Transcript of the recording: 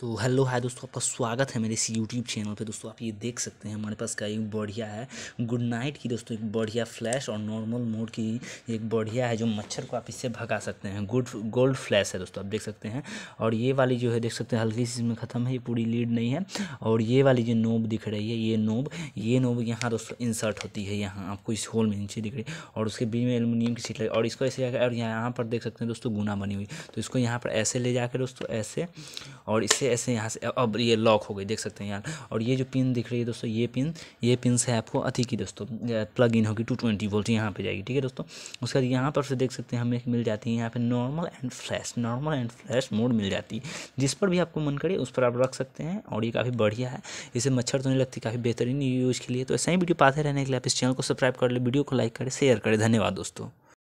तो hello hi दोस्तों आपका स्वागत है मेरे इस यूट्यूब चैनल पे दोस्तों आप ये देख सकते हैं हमारे पास का एक बढ़िया है गुड नाइट की दोस्तों एक बढ़िया फ्लैश और नॉर्मल मोड की एक बढ़िया है जो मच्छर को आप इससे भगा सकते हैं गुड गोल्ड फ्लैश है दोस्तों आप देख सकते हैं और ये वाली जो है देख सकते हैं हल्की सी इसमें ख़त्म है ये पूरी लीड नहीं है और ये वाली जो नोब दिख रही है ये नोब ये नोब यहाँ दोस्तों इंसर्ट होती है यहाँ आपको इस होल में नीचे दिख रही है और उसके बीच में एलुमिनियम की सीट लगी और इसको ऐसे और यहाँ पर देख सकते हैं दोस्तों गुना बनी हुई तो इसको यहाँ पर ऐसे ले जाकर दोस्तों ऐसे और इससे ऐसे यहाँ से अब ये लॉक हो गई देख सकते हैं यार और ये जो पिन दिख रही है दोस्तों ये पिन ये पिन से आपको अथी की दोस्तों प्लग इन होगी टू ट्वेंटी वोल्ट यहाँ पर जाएगी ठीक है दोस्तों उसके बाद यहाँ पर से देख सकते हैं हमें मिल जाती है यहाँ पर normal and flash normal and flash mode मिल जाती है जिस पर भी आपको मन करे उस पर आप रख सकते हैं और ये काफ़ी बढ़िया है इसे मच्छर तो नहीं लगती काफ़ी बेहतरीन यूज के लिए तो ऐसा ही वीडियो पाते रहने के लिए आप इस चैनल को सब्सक्राइब कर ले वीडियो को लाइक करें शेयर करें धन्यवाद दोस्तों